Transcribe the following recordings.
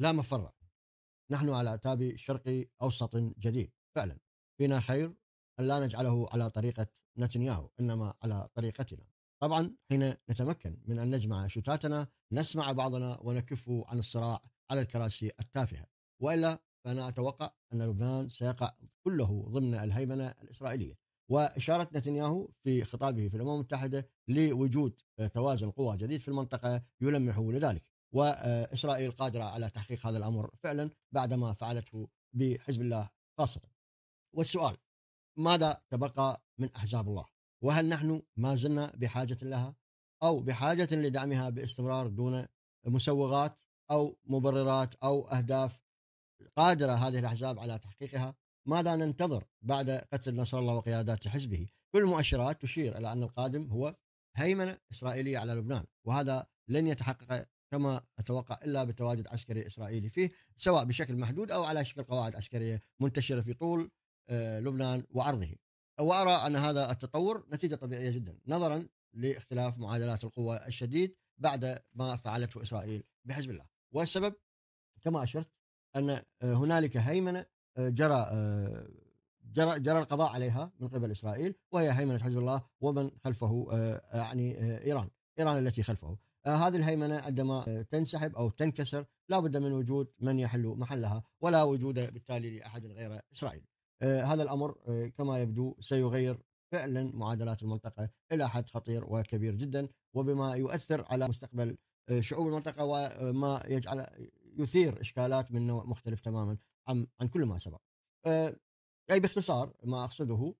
لا مفر نحن على اعتاب شرق اوسط جديد فعلا فينا خير ان لا نجعله على طريقه نتنياهو انما على طريقتنا طبعا حين نتمكن من ان نجمع شتاتنا نسمع بعضنا ونكف عن الصراع على الكراسي التافهه والا فانا اتوقع ان لبنان سيقع كله ضمن الهيمنه الاسرائيليه واشاره نتنياهو في خطابه في الامم المتحده لوجود توازن قوى جديد في المنطقه يلمح لذلك واسرائيل قادره على تحقيق هذا الامر فعلا بعدما فعلته بحزب الله خاصه. والسؤال ماذا تبقى من احزاب الله؟ وهل نحن ما زلنا بحاجه لها او بحاجه لدعمها باستمرار دون مسوغات او مبررات او اهداف قادره هذه الاحزاب على تحقيقها؟ ماذا ننتظر بعد قتل نصر الله وقيادات حزبه؟ كل المؤشرات تشير الى ان القادم هو هيمنه اسرائيليه على لبنان وهذا لن يتحقق كما أتوقع إلا بتواجد عسكري إسرائيلي فيه سواء بشكل محدود أو على شكل قواعد عسكرية منتشرة في طول آه، لبنان وعرضه وأرى أن هذا التطور نتيجة طبيعية جدا نظرا لاختلاف معادلات القوى الشديد بعد ما فعلته إسرائيل بحزب الله والسبب كما أشرت أن آه، هنالك هيمنة آه، جرى جرى جرى القضاء عليها من قبل اسرائيل وهي هيمنه حزب الله ومن خلفه يعني ايران، ايران التي خلفه، آه، هذه الهيمنة عندما آه، تنسحب أو تنكسر لابد من وجود من يحل محلها ولا وجود بالتالي لأحد غير إسرائيل آه، هذا الأمر كما يبدو سيغير فعلا معادلات المنطقة إلى حد خطير وكبير جدا وبما يؤثر على مستقبل شعوب المنطقة وما يجعل يثير إشكالات من نوع مختلف تماما عن, عن كل ما سبق أي باختصار ما أقصده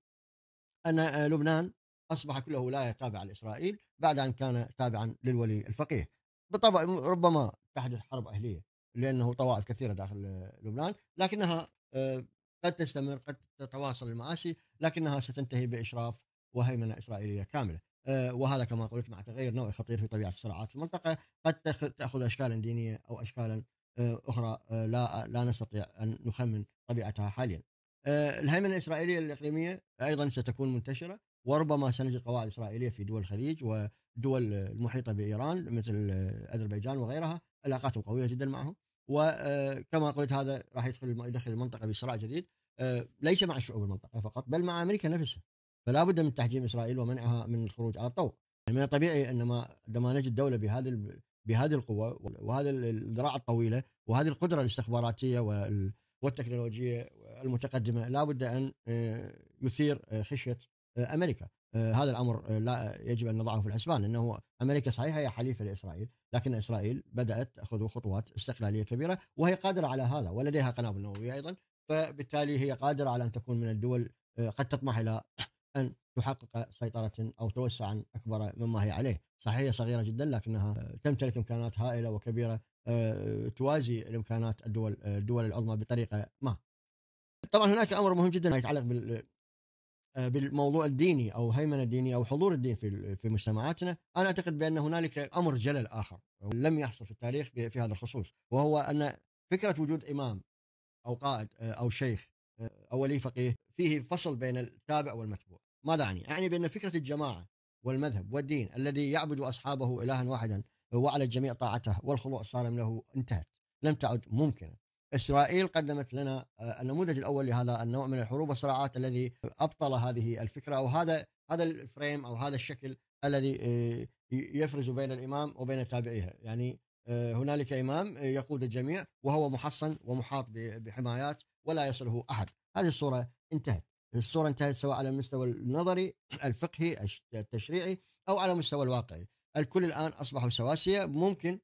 أن لبنان أصبح كله ولاية تابعة لإسرائيل بعد أن كان تابعا للولي الفقيه بالطبع ربما تحدث حرب أهلية لأنه طوائف كثيرة داخل لبنان لكنها آه، قد تستمر قد تتواصل المآسي لكنها ستنتهي بإشراف وهيمنة إسرائيلية كاملة آه، وهذا كما قلت مع تغير نوعي خطير في طبيعة الصراعات في المنطقة قد تأخذ أشكالا دينية أو أشكالا آه، أخرى لا لا نستطيع أن نخمن طبيعتها حاليا الهيمنة الإسرائيلية الإقليمية أيضا ستكون منتشرة وربما سنجد قواعد إسرائيلية في دول الخليج ودول المحيطة بإيران مثل أذربيجان وغيرها علاقاتهم قوية جدا معهم وكما آه، قلت هذا راح يدخل يدخل المنطقة بصراع جديد آه، ليس مع شعوب المنطقة فقط بل مع أمريكا نفسها فلا بد من تحجيم إسرائيل ومنعها من الخروج على الطوق يعني من الطبيعي انما عندما نجد دولة بهذه بهذه القوة وهذه الذراع الطويلة وهذه القدرة الاستخباراتية والتكنولوجية المتقدمة لا بد أن آه، يثير خشية آه، امريكا آه، هذا الامر آه، لا يجب ان نضعه في الحسبان انه امريكا صحيح هي حليفه لاسرائيل لكن اسرائيل بدات تاخذ خطوات استقلاليه كبيره وهي قادره على هذا ولديها قنابل نوويه ايضا فبالتالي هي قادره على ان تكون من الدول قد تطمح الى ان تحقق سيطره او توسعا اكبر مما هي عليه، صحيح هي صغيره جدا لكنها تمتلك امكانات هائله وكبيره توازي الامكانات الدول الدول العظمى بطريقه ما. طبعا هناك امر مهم جدا يتعلق آه، بالموضوع الديني او هيمنه الديني او حضور الدين في في مجتمعاتنا، انا اعتقد بان هنالك امر جلل اخر لم يحصل في التاريخ في هذا الخصوص، وهو ان فكره وجود امام او قائد آه، او شيخ آه، او ولي فقيه فيه فصل بين التابع والمتبوع، ماذا اعني؟ اعني بان فكره الجماعه والمذهب والدين الذي يعبد اصحابه الها واحدا وعلى الجميع طاعته والخضوع الصارم له انتهت، لم تعد ممكنه. إسرائيل قدمت لنا آه، النموذج الأول لهذا النوع من الحروب والصراعات الذي أبطل هذه الفكرة أو هذا هذا الفريم أو هذا الشكل الذي آه، يفرز بين الإمام وبين تابعيها يعني آه، هنالك إمام يقود الجميع وهو محصن ومحاط بحمايات ولا يصله أحد هذه الصورة انتهت الصورة انتهت سواء على المستوى النظري الفقهي التشريعي أو على المستوى الواقعي الكل الآن أصبحوا سواسية ممكن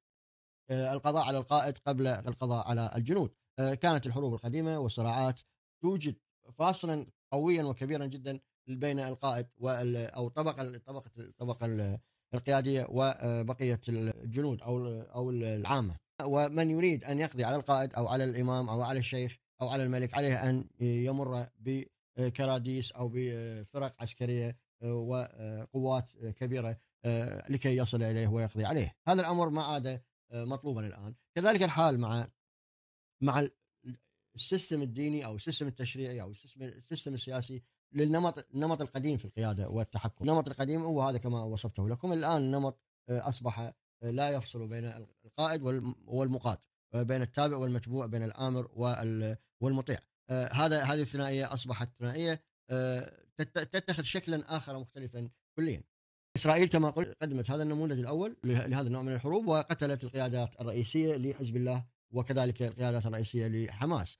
آه، القضاء على القائد قبل القضاء على الجنود آه، كانت الحروب القديمة والصراعات توجد فاصلا قويا وكبيرا جدا بين القائد او طبقه الطبقه الطبقه القياديه وبقيه الجنود او او العامه ومن يريد ان يقضي على القائد او على الامام او على الشيخ او على الملك عليه ان يمر بكراديس او بفرق عسكريه آه، وقوات كبيره لكي يصل اليه ويقضي عليه هذا الامر ما عاد آه، مطلوبا الان كذلك الحال مع مع السيستم الديني او السيستم التشريعي او السيستم السياسي للنمط النمط القديم في القياده والتحكم، النمط القديم هو هذا كما وصفته لكم، الان النمط آه، اصبح آه، لا يفصل بين القائد والمقاد، بين التابع والمتبوع، بين الامر والمطيع. هذا هذه الثنائيه اصبحت ثنائيه تتخذ شكلا اخر مختلفا كليا. إسرائيل كما قلت قدمت هذا النموذج الأول لهذا النوع من الحروب وقتلت القيادات الرئيسية لحزب الله وكذلك القيادات الرئيسية لحماس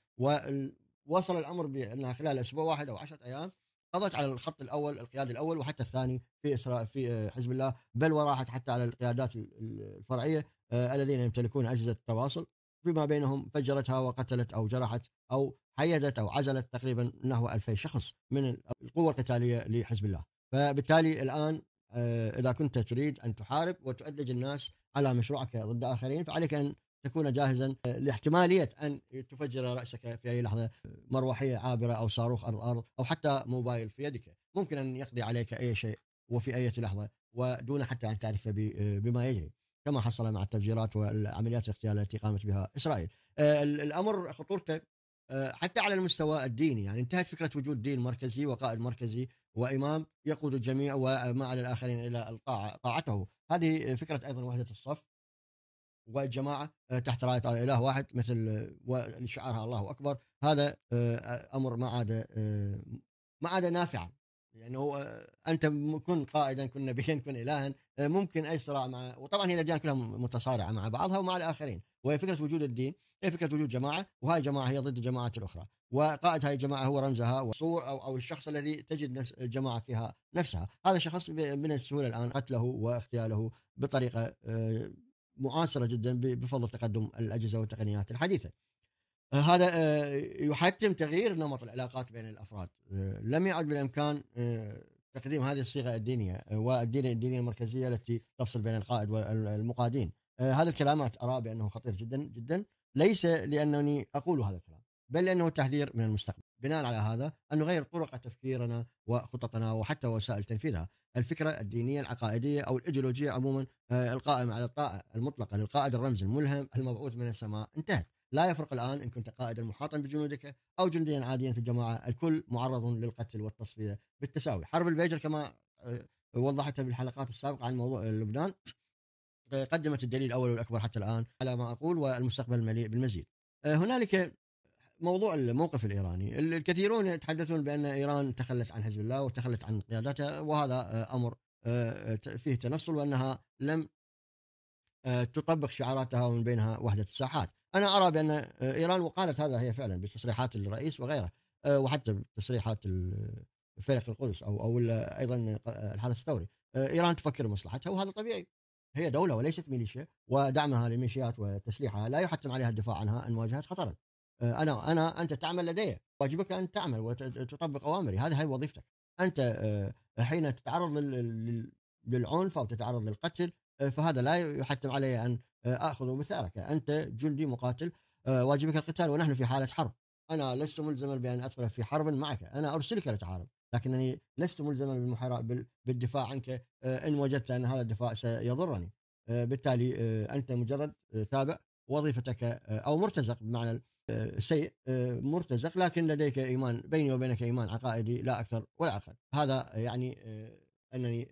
ووصل الأمر بأنها خلال أسبوع واحد أو عشرة أيام قضت على الخط الأول القيادي الأول وحتى الثاني في إسرائيل في حزب الله بل وراحت حتى على القيادات الفرعية آه، الذين يمتلكون أجهزة التواصل فيما بينهم فجرتها وقتلت أو جرحت أو حيدت أو عزلت تقريبا نحو 2000 شخص من القوة القتالية لحزب الله فبالتالي الآن آه، إذا كنت تريد أن تحارب وتؤدج الناس على مشروعك ضد آخرين فعليك أن تكون جاهزا آه، لاحتمالية أن تفجر رأسك في أي لحظة مروحية عابرة أو صاروخ أرض أرض أو حتى موبايل في يدك ممكن أن يقضي عليك أي شيء وفي أي لحظة ودون حتى أن تعرف آه، بما يجري كما حصل مع التفجيرات والعمليات الاغتيال التي قامت بها إسرائيل الأمر خطورته حتى على المستوى الديني يعني انتهت فكرة وجود دين مركزي وقائد مركزي وامام يقود الجميع وما على الاخرين الى القاعه طاعته هذه فكره ايضا وحده الصف والجماعه آه، تحت رايه اله واحد مثل شعارها الله اكبر هذا آه، امر ما عاد آه، ما عاد نافعا يعني هو انت كن قائدا كن نبيا كن الها آه، ممكن اي صراع مع وطبعا هي الاديان كلها متصارعه مع بعضها ومع الاخرين وهي فكره وجود الدين هي فكره وجود جماعه وهاي جماعه هي ضد الجماعات الاخرى وقائد هاي الجماعه هو رمزها وصور او او الشخص الذي تجد نفس الجماعه فيها نفسها هذا الشخص من السهوله الان قتله واغتياله بطريقه آه، معاصره جدا بفضل تقدم الاجهزه والتقنيات الحديثه آه، هذا آه، يحتم تغيير نمط العلاقات بين الافراد آه، لم يعد بالامكان تقديم هذه الصيغه الدينيه والدينيه الدينيه المركزيه التي تفصل بين القائد والمقادين هذا الكلام ارى بانه خطير جدا جدا ليس لانني اقول هذا الكلام بل لانه تحذير من المستقبل بناء على هذا ان نغير طرق تفكيرنا وخططنا وحتى وسائل تنفيذها الفكره الدينيه العقائديه او الايديولوجيه عموما القائمه على الطاعه المطلقه للقائد الرمزي الملهم المبعوث من السماء انتهت لا يفرق الآن إن كنت قائدا محاطا بجنودك أو جنديا عاديا في الجماعة الكل معرض للقتل والتصفية بالتساوي حرب البيجر كما آه، وضحتها بالحلقات السابقة عن موضوع لبنان آه، قدمت الدليل الأول والأكبر حتى الآن على ما أقول والمستقبل مليء بالمزيد آه، هنالك موضوع الموقف الايراني، الكثيرون يتحدثون بان ايران تخلت عن حزب الله وتخلت عن قيادتها وهذا امر فيه تنصل وانها لم آه، تطبق شعاراتها ومن بينها وحده الساحات، انا ارى بان آه، ايران وقالت هذا هي فعلا بتصريحات الرئيس وغيره آه، وحتى بتصريحات فريق القدس او او ايضا الحرس الثوري، ايران تفكر بمصلحتها وهذا طبيعي هي دولة وليست ميليشيا ودعمها للميليشيات وتسليحها لا يحتم عليها الدفاع عنها ان واجهت خطرا. انا انا انت تعمل لدي واجبك ان تعمل وتطبق اوامري هذه هي وظيفتك. انت حين تتعرض للعنف او تتعرض للقتل آه، فهذا لا يحتم علي ان آه، اخذ مثالك انت جندي مقاتل آه، واجبك القتال ونحن في حاله حرب انا لست ملزما بان ادخل في حرب معك انا ارسلك لتحارب لكنني لست ملزما بالدفاع عنك ان وجدت ان هذا الدفاع سيضرني بالتالي انت مجرد تابع وظيفتك او مرتزق بمعنى السيء مرتزق لكن لديك ايمان بيني وبينك ايمان عقائدي لا اكثر ولا اقل هذا يعني انني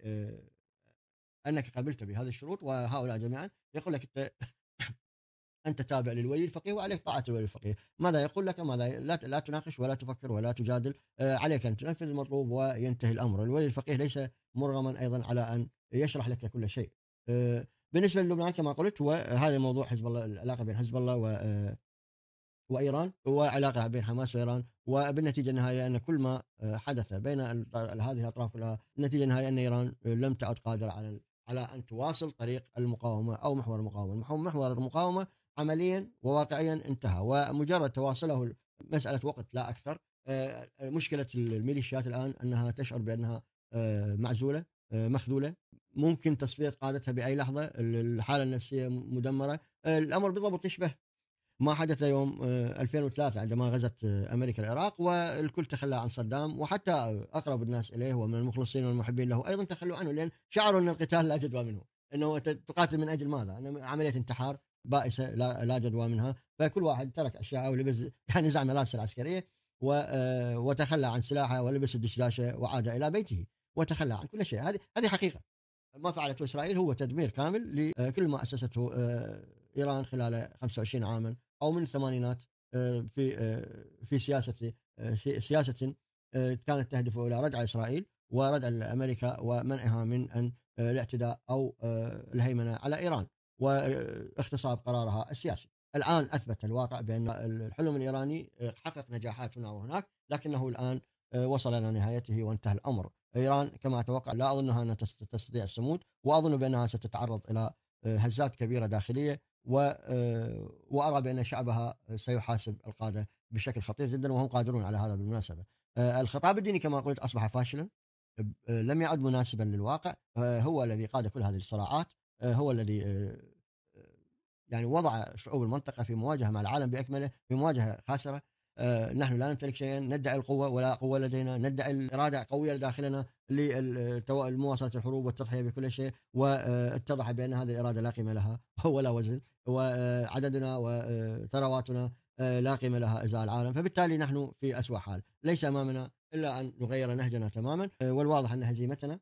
انك قبلت بهذه الشروط وهؤلاء جميعا يقول لك انت انت تابع للولي الفقيه وعليك طاعه الولي الفقيه، ماذا يقول لك؟ ماذا لا لا تناقش ولا تفكر ولا تجادل، آه، عليك ان تنفذ المطلوب وينتهي الامر، الولي الفقيه ليس مرغما ايضا على ان يشرح لك كل شيء. آه، بالنسبه للبنان كما قلت هو هذا موضوع حزب الله العلاقه بين حزب الله و آه، وايران وعلاقه بين حماس وايران وبالنتيجه النهائيه ان كل ما حدث بين هذه الاطراف كلها النتيجه النهائيه ان ايران لم تعد قادره على على ان تواصل طريق المقاومه او محور المقاومه، محور المقاومه عمليا وواقعيا انتهى ومجرد تواصله مساله وقت لا اكثر آه، آه، مشكله الميليشيات الان انها تشعر بانها آه، معزوله مخذوله ممكن تصفيه قادتها باي لحظه الحاله النفسيه مدمره الامر بالضبط يشبه ما حدث يوم 2003 آه، عندما غزت آه، امريكا العراق والكل تخلى عن صدام وحتى اقرب الناس اليه ومن المخلصين والمحبين له ايضا تخلوا عنه لان شعروا ان القتال لا جدوى منه انه تقاتل من اجل ماذا؟ عمليه انتحار بائسه لا, لا جدوى منها فكل واحد ترك اشياءه ولبس يعني زعم ملابسه العسكريه آه، وتخلى عن سلاحه ولبس الدشداشه وعاد الى بيته وتخلى عن كل شيء هذه هذه حقيقه ما فعلته اسرائيل هو تدمير كامل لكل ما اسسته ايران خلال 25 عاما او من الثمانينات آه، في آه، في سياسه آه، سياسه كانت تهدف الى ردع اسرائيل وردع امريكا ومنعها من ان الاعتداء او الهيمنه على ايران واختصار قرارها السياسي. الان اثبت الواقع بان الحلم الايراني حقق نجاحات هنا وهناك لكنه الان وصل الى نهايته وانتهى الامر. ايران كما اتوقع لا اظنها انها تستطيع الصمود واظن بانها ستتعرض الى هزات كبيره داخليه آه، وارى بان شعبها سيحاسب القاده بشكل خطير جدا وهم قادرون على هذا بالمناسبه. آه، الخطاب الديني كما قلت اصبح فاشلا آه، لم يعد مناسبا للواقع هو الذي قاد كل هذه الصراعات هو الذي يعني وضع شعوب المنطقه في مواجهه مع العالم باكمله في مواجهه خاسره آه، نحن لا نمتلك شيئا ندعي القوة ولا قوة لدينا ندعي الإرادة قوية داخلنا لمواصلة الحروب والتضحية بكل شيء واتضح بأن هذه الإرادة لا قيمة لها ولا وزن وعددنا وثرواتنا آه، لا قيمة لها إزاء العالم فبالتالي نحن في أسوأ حال ليس أمامنا إلا أن نغير نهجنا تماما آه، والواضح أن هزيمتنا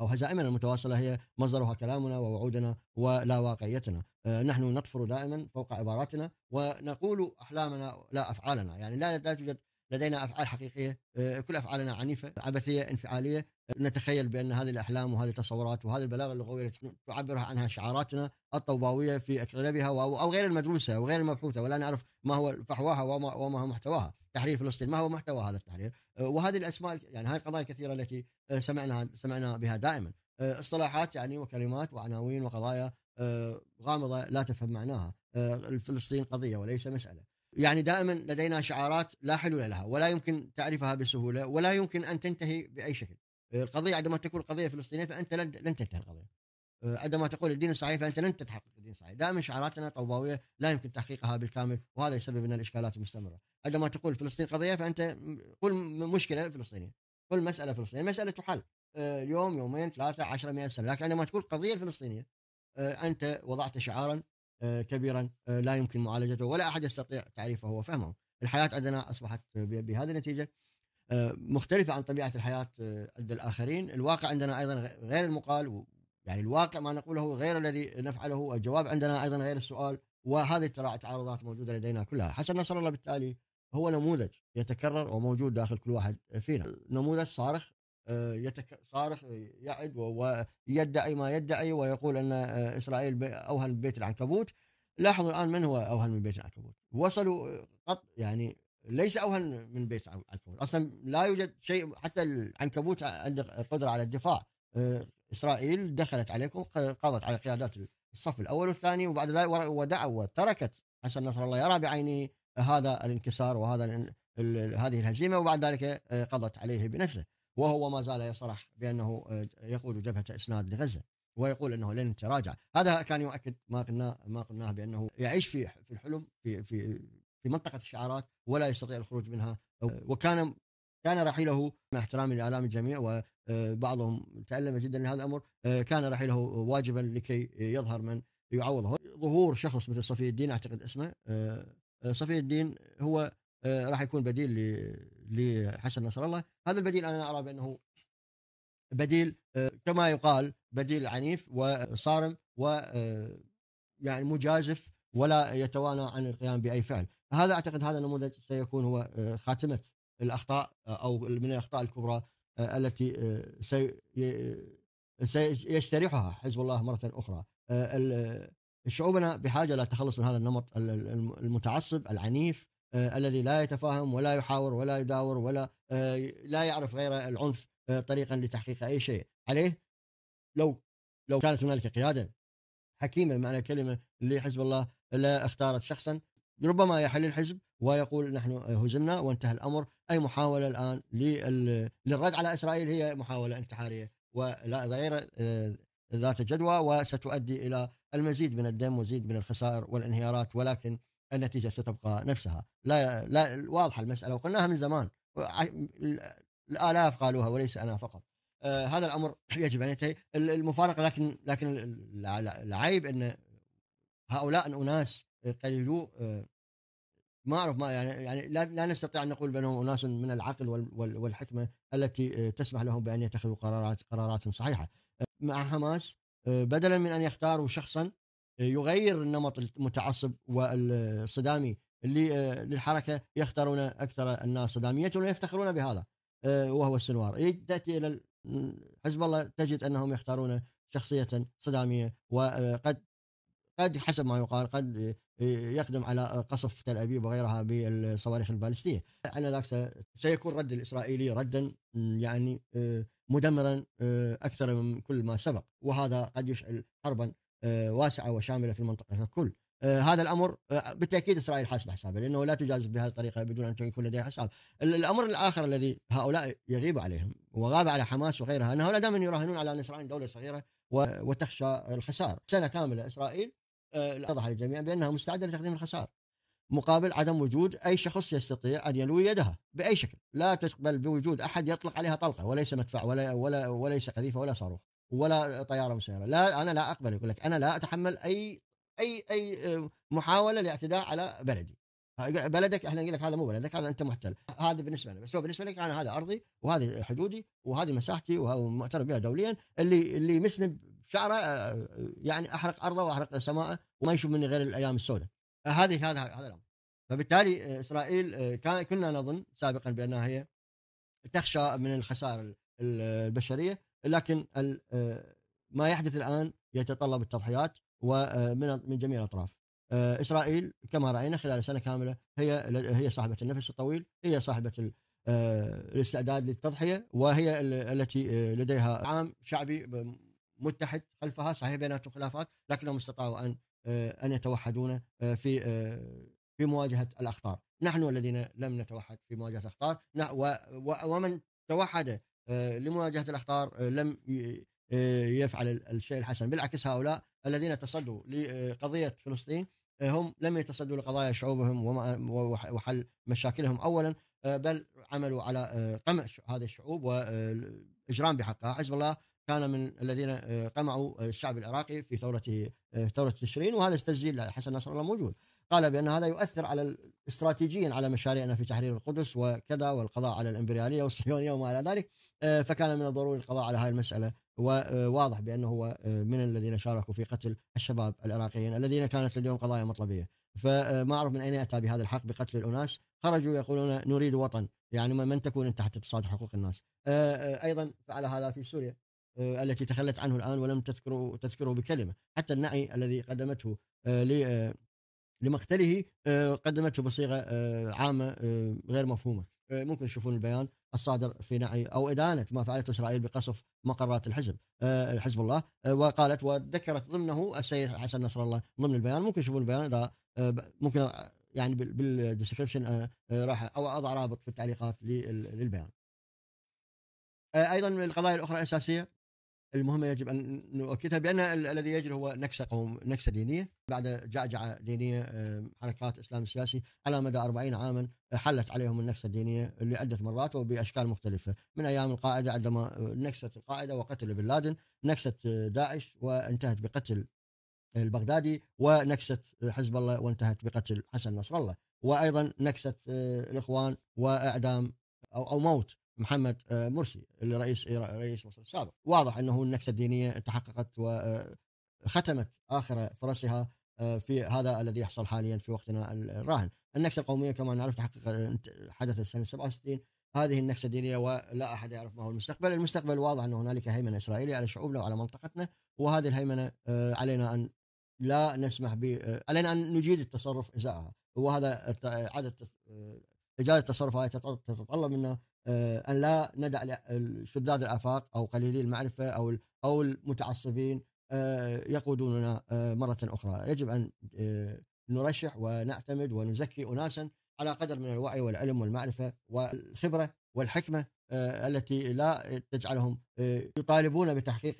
أو هزائمنا المتواصلة هي مصدرها كلامنا ووعودنا ولا واقعيتنا آه، نحن نطفر دائما فوق عباراتنا ونقول أحلامنا لا أفعالنا يعني لا, توجد لدينا افعال حقيقيه آه، كل افعالنا عنيفه عبثيه انفعاليه نتخيل بان هذه الاحلام وهذه التصورات وهذه البلاغه اللغويه التي تعبر عنها شعاراتنا الطوباويه في اغلبها او غير المدروسه وغير المبحوثه ولا نعرف ما هو فحواها وما, وما هو محتواها، تحرير فلسطين ما هو محتوى هذا التحرير؟ آه، وهذه الاسماء يعني هذه القضايا الكثيره التي آه، سمعنا سمعنا بها دائما، اصطلاحات يعني وكلمات وعناوين وقضايا غامضه لا تفهم معناها، فلسطين قضيه وليس مساله. يعني دائما لدينا شعارات لا حلول لها ولا يمكن تعريفها بسهوله ولا يمكن ان تنتهي باي شكل. القضيه عندما تكون قضيه فلسطينيه فانت لن تنتهي القضيه. عندما تقول الدين الصحيح فانت لن تحقق الدين الصحيح، دائما شعاراتنا طوباويه لا يمكن تحقيقها بالكامل وهذا يسبب لنا الاشكالات المستمره. عندما تقول فلسطين قضيه فانت قل مشكله فلسطينيه، قل مساله فلسطينيه، مساله تحل يوم يومين ثلاثه 10 100 سنه، لكن عندما تقول قضيه فلسطينيه انت وضعت شعارا آه، كبيرا آه، لا يمكن معالجته ولا احد يستطيع تعريفه وفهمه الحياه عندنا اصبحت بهذه النتيجه آه، مختلفه عن طبيعه الحياه عند الاخرين الواقع عندنا ايضا غير المقال يعني الواقع ما نقوله غير الذي نفعله الجواب عندنا ايضا غير السؤال وهذه التعارضات موجوده لدينا كلها حسن نصر الله بالتالي هو نموذج يتكرر وموجود داخل كل واحد فينا نموذج صارخ آه، يتك... صارخ يعد ويدعي ما يدعي ويقول ان آه، اسرائيل اوهن ببيت العنكبوت لاحظوا الان من هو اوهن من بيت العنكبوت وصلوا آه، قط يعني ليس اوهن من بيت العنكبوت اصلا لا يوجد شيء حتى العنكبوت عنده قدره على الدفاع اسرائيل دخلت عليكم قضت على قيادات الصف الاول والثاني وبعد ذلك ودعوا وتركت حسن نصر الله يرى بعينه هذا الانكسار وهذا هذه الهزيمه وبعد ذلك قضت عليه بنفسه وهو ما زال يصرح بانه آه، يقود جبهه اسناد لغزه ويقول انه لن يتراجع هذا كان يؤكد ما قلنا ما قلناه بانه يعيش في في الحلم في في في منطقه الشعارات ولا يستطيع الخروج منها آه، وكان كان رحيله مع احترامي لاعلام الجميع وبعضهم آه، تالم جدا لهذا الامر كان رحيله واجبا لكي يظهر من يعوضه ظهور شخص مثل صفي الدين اعتقد اسمه صفي الدين هو راح يكون بديل لحسن نصر الله هذا البديل انا ارى بانه بديل آه، كما يقال بديل عنيف وصارم و آه، يعني مجازف ولا يتوانى عن القيام باي فعل هذا اعتقد هذا النموذج سيكون هو آه، خاتمه الاخطاء او من الاخطاء الكبرى التي سيجترحها حزب الله مره اخرى شعوبنا بحاجه تخلص من هذا النمط المتعصب العنيف آه، الذي لا يتفاهم ولا يحاور ولا يداور ولا آه، لا يعرف غير العنف آه، طريقا لتحقيق اي شيء عليه لو لو كانت هنالك قياده حكيمه بمعنى الكلمه اللي حزب الله لا اختارت شخصا ربما يحل الحزب ويقول نحن هزمنا وانتهى الامر اي محاوله الان للرد على اسرائيل هي محاوله انتحاريه ولا غير ذات جدوى وستؤدي الى المزيد من الدم وزيد من الخسائر والانهيارات ولكن النتيجه ستبقى نفسها لا لا واضحه المساله وقلناها من زمان الالاف قالوها وليس انا فقط آه هذا الامر يجب ان ينتهي المفارقه لكن لكن العيب ان هؤلاء اناس قليلو آه، ما اعرف ما يعني يعني لا, لا نستطيع ان نقول بانهم اناس من العقل والحكمه التي آه، تسمح لهم بان يتخذوا قرارات قرارات صحيحه آه، مع حماس بدلا من ان يختاروا شخصا يغير النمط المتعصب والصدامي اللي آه، للحركه يختارون اكثر الناس صداميه ويفتخرون بهذا آه، وهو السنوار تاتي الى حزب الله تجد انهم يختارون شخصيه صداميه وقد قد حسب ما يقال قد آه، يقدم على قصف تل ابيب وغيرها بالصواريخ البالستيه على ذلك سيكون رد الاسرائيلي ردا يعني مدمرا اكثر من كل ما سبق وهذا قد يشعل حربا آه، واسعه وشامله في المنطقه ككل آه، هذا الامر آه، بالتاكيد اسرائيل حاسبه حسابها لانه لا تجازف بهذه الطريقه بدون ان يكون لديها حساب. الامر الاخر الذي هؤلاء يغيب عليهم وغاب على حماس وغيرها ان هؤلاء دائما يراهنون على ان اسرائيل دوله صغيره وتخشى الخساره. سنه كامله اسرائيل اتضح للجميع بانها مستعده لتقديم الخساره. مقابل عدم وجود اي شخص يستطيع ان يلوي يدها باي شكل، لا تقبل بوجود احد يطلق عليها طلقه وليس مدفع ولا ولا وليس قذيفه ولا صاروخ. ولا طياره مسيره لا انا لا اقبل يقول لك انا لا اتحمل اي اي اي آه، محاوله لاعتداء على بلدي بلدك احنا نقول لك هذا مو بلدك هذا انت محتل هذا بالنسبه لي بس هو بالنسبه لك انا هذا ارضي وهذه حدودي وهذه مساحتي ومعترف بها دوليا اللي اللي يمسني بشعره آه، يعني احرق ارضه واحرق سماءه وما يشوف مني غير الايام السوداء هذه هذا هذا الامر فبالتالي آه، اسرائيل كنا نظن سابقا بانها هي تخشى من الخسائر البشريه لكن آه، ما يحدث الان يتطلب التضحيات ومن آه، من جميع الاطراف. آه، اسرائيل كما راينا خلال سنه كامله هي هي صاحبه النفس الطويل، هي صاحبه الاستعداد للتضحيه وهي التي لديها عام شعبي متحد خلفها صحيح بيناتهم خلافات لكنهم استطاعوا ان ان يتوحدون في في مواجهه الاخطار، نحن الذين لم نتوحد في مواجهه الاخطار ومن توحد آه، لمواجهه الاخطار آه، لم آه، يفعل الشيء الحسن بالعكس هؤلاء الذين تصدوا لقضيه فلسطين هم لم يتصدوا لقضايا شعوبهم وحل مشاكلهم اولا بل عملوا على قمع هذه الشعوب والاجرام بحقها حزب الله كان من الذين قمعوا الشعب العراقي في ثورته ثوره تشرين وهذا التسجيل لحسن نصر الله موجود قال بان هذا يؤثر على استراتيجيا على مشاريعنا في تحرير القدس وكذا والقضاء على الامبرياليه والصهيونيه وما الى ذلك آه، فكان من الضروري القضاء على هذه المسألة وواضح آه، بأنه هو آه، من الذين شاركوا في قتل الشباب العراقيين الذين كانت لديهم قضايا مطلبية فما أعرف من أين أتى بهذا الحق بقتل الأناس خرجوا يقولون نريد وطن يعني من تكون أنت حتى اقتصاد حقوق الناس أيضا فعل هذا في سوريا التي تخلت عنه الآن ولم تذكره, تذكره بكلمة حتى النعي الذي قدمته لمقتله قدمته بصيغة عامة غير مفهومة ممكن تشوفون البيان الصادر في نعي او ادانه ما فعلته اسرائيل بقصف مقرات الحزب آه، حزب الله آه، وقالت وذكرت ضمنه السيد حسن نصر الله ضمن البيان ممكن يشوفون البيان اذا آه، ممكن يعني بالديسكربشن راح او اضع رابط في التعليقات للبيان. ايضا من القضايا الاخرى الاساسيه المهمة يجب أن نؤكدها بأن الذي يجري هو نكسة قوم نكسة دينية بعد جعجعة دينية حركات الإسلام السياسي على مدى 40 عاما آه، حلت عليهم النكسة الدينية لعدة مرات وبأشكال مختلفة من أيام القاعدة عندما آه، نكسة القاعدة وقتل بن لادن نكسة آه، داعش وانتهت بقتل البغدادي ونكسة حزب الله وانتهت بقتل حسن نصر الله وأيضا نكسة الإخوان وإعدام أو, أو موت محمد آه، مرسي اللي إيه، رئيس رئيس مصر السابق واضح انه النكسه الدينيه تحققت وختمت آه، اخر فرصها آه، في هذا الذي يحصل حاليا في وقتنا الراهن النكسه القوميه كما نعرف تحقق حدثت سنه 67 هذه النكسه الدينيه ولا احد يعرف ما هو المستقبل، المستقبل واضح ان هنالك هيمنه اسرائيليه على شعوبنا وعلى منطقتنا وهذه الهيمنه علينا ان لا نسمح ب علينا ان نجيد التصرف ازاءها وهذا عاده اجاده التصرف هاي تتطلب منا آه، ان لا ندع شذاذ الافاق او قليلي المعرفه او او المتعصبين آه، يقودوننا آه، مره اخرى، يجب ان نرشح ونعتمد ونزكي اناسا على قدر من الوعي والعلم والمعرفه والخبره والحكمه التي لا تجعلهم يطالبون بتحقيق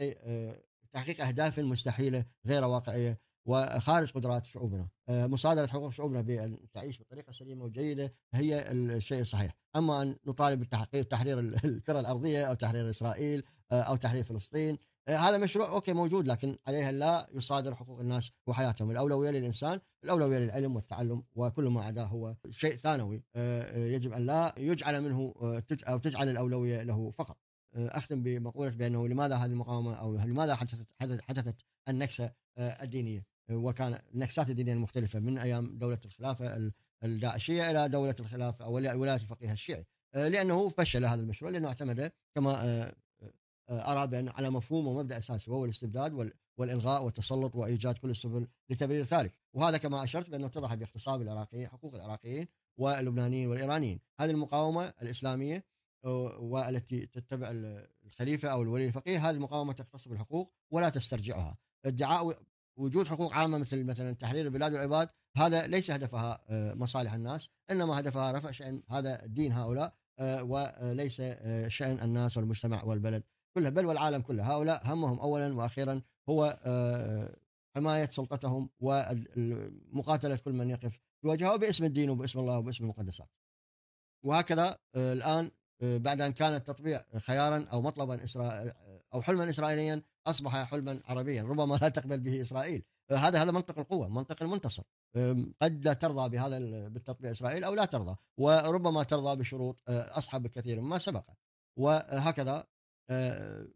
تحقيق اهداف مستحيله غير واقعيه وخارج قدرات شعوبنا مصادرة حقوق شعوبنا بأن تعيش بطريقة سليمة وجيدة هي الشيء الصحيح أما أن نطالب بالتحقيق تحرير الكرة الأرضية أو تحرير إسرائيل آه، أو تحرير فلسطين آه، هذا مشروع اوكي موجود لكن عليها لا يصادر حقوق الناس وحياتهم، الاولويه للانسان، الاولويه للعلم والتعلم وكل ما عداه هو شيء ثانوي آه، يجب ان لا يجعل منه او تجعل الاولويه له فقط. اختم بمقوله بانه لماذا هذه المقاومه او لماذا حدثت حدثت النكسه الدينيه؟ وكان النكسات الدينيه المختلفه من ايام دوله الخلافه الداعشيه الى دوله الخلافه او ولايه الفقيه الشيعي آه، لانه فشل هذا المشروع لانه اعتمد كما آه، آه، اراد على مفهوم ومبدا اساسي وهو الاستبداد والالغاء والتسلط وايجاد كل السبل لتبرير ذلك، وهذا كما اشرت بانه اتضح باغتصاب العراقيين حقوق العراقيين واللبنانيين والايرانيين، هذه المقاومه الاسلاميه والتي تتبع الخليفه او الولي الفقيه هذه المقاومه تغتصب الحقوق ولا تسترجعها، ادعاء وجود حقوق عامه مثل مثلا تحرير البلاد والعباد هذا ليس هدفها آه، مصالح الناس انما هدفها رفع شان هذا الدين هؤلاء آه، وليس آه، شان الناس والمجتمع والبلد كله بل والعالم كله هؤلاء همهم اولا واخيرا هو حمايه سلطتهم ومقاتله كل من يقف بوجهه باسم الدين وباسم الله وباسم المقدسات وهكذا الان بعد ان كان التطبيع خيارا او مطلبا اسرائيل او حلما اسرائيليا اصبح حلما عربيا ربما لا تقبل به اسرائيل هذا هذا منطق القوه منطق المنتصر قد لا ترضى بهذا بالتطبيع اسرائيل او لا ترضى وربما ترضى بشروط أه، اصعب بكثير مما سبق وهكذا أه،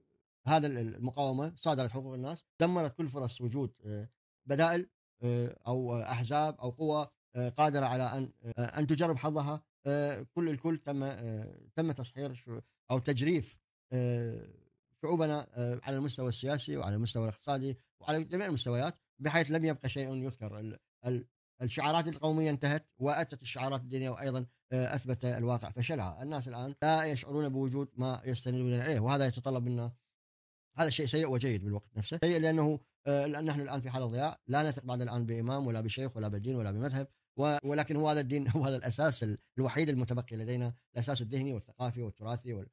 هذا المقاومه صادرت حقوق الناس دمرت كل فرص وجود أه، بدائل او احزاب او قوى قادره على ان ان تجرب حظها كل الكل تم تم تسحير او تجريف شعوبنا آه، على المستوى السياسي وعلى المستوى الاقتصادي وعلى جميع المستويات بحيث لم يبقى شيء يذكر الشعارات القومية انتهت وأتت الشعارات الدينية وأيضا آه، أثبت الواقع فشلها الناس الآن لا يشعرون بوجود ما يستندون إليه إيه، وهذا يتطلب منا هذا شيء سيء وجيد بالوقت نفسه سيء لأنه آه، نحن الآن في حالة ضياع لا نثق بعد الآن بإمام ولا بشيخ ولا بدين ولا بمذهب ولكن هو هذا الدين هو هذا الأساس الوحيد المتبقي لدينا الأساس الذهني والثقافي والتراثي وال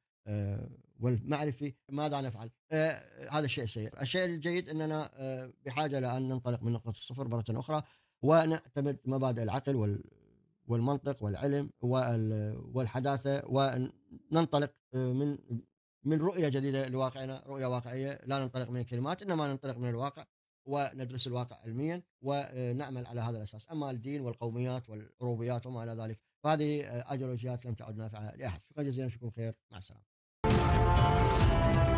والمعرفي ماذا نفعل؟ آه،, آه هذا الشيء السيء، الشيء الجيد اننا آه بحاجه لان ننطلق من نقطه الصفر مره اخرى ونعتمد مبادئ العقل وال والمنطق والعلم والحداثه وننطلق آه، من من رؤيه جديده لواقعنا، رؤيه واقعيه، لا ننطلق من الكلمات انما ننطلق من الواقع وندرس الواقع علميا ونعمل على هذا الاساس، اما الدين والقوميات والروبيات وما الى ذلك، فهذه ايديولوجيات آه، لم تعد نافعه لاحد، شكرا جزيلا شكرا خير، مع السلامه. Thank you.